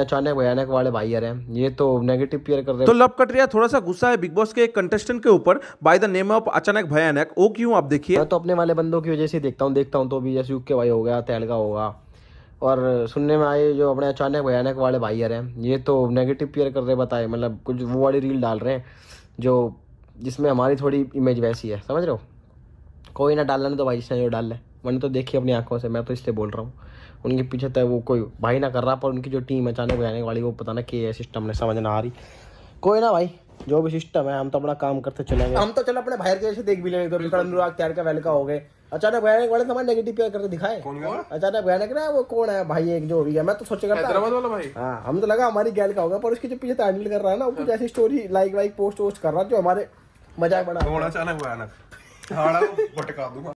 अचानक भयानक वाले भाई रहे हैं ये तो नेगेटिव पियर कर रहे हैं तो लव कटरिया थोड़ा सा गुस्सा है बिग बॉस के एक कंटेस्टेंट के ऊपर बाय द नेम ऑफ अचानक भयानक वो क्यों आप देखिए मैं तो अपने वाले बंदों की वजह से देखता हूँ देखता हूँ तो भी जैसे यूके भाई हो गया तैलगा होगा और सुनने में आए जो अपने अचानक भयानक वाले भाई रहे हैं ये तो नेगेटिव पियर कर रहे बताए मतलब कुछ वो वाली रील डाल रहे हैं जो जिसमें हमारी थोड़ी इमेज वैसी है समझ रहे हो कोई ना डालना तो भाई जिसने जो डाल लें मैंने तो देखी अपनी आंखों से मैं तो इसलिए बोल रहा हूँ उनके पीछे तो वो कोई भाई ना कर रहा पर उनकी जो टीम अचानक जाने वाली वो पता ना कि ये सिस्टम ने समझ ना आ रही कोई ना भाई जो भी सिस्टम है हम तो अपना काम करते चलेंगे हम तो चलो अपने भाई के जैसे देख भी लेंगे तो अनुराग त्यार का वेलका हो गए अचानक भयानक वाले तो नेगेटिव प्यार करके दिखाए अचानक भयानक ना वो कौन है भाई एक जो भी है मैं तो सोचा करता वाला भाई हाँ हम तो लगा हमारी गैल का होगा पर उसके जो पीछे हैंडल कर रहा है ना वो कुछ ऐसी स्टोरी लाइक वाइक पोस्ट वोस्ट कर रहा है जो हमारे मजाक बना अचानक भयानक भटका दूंगा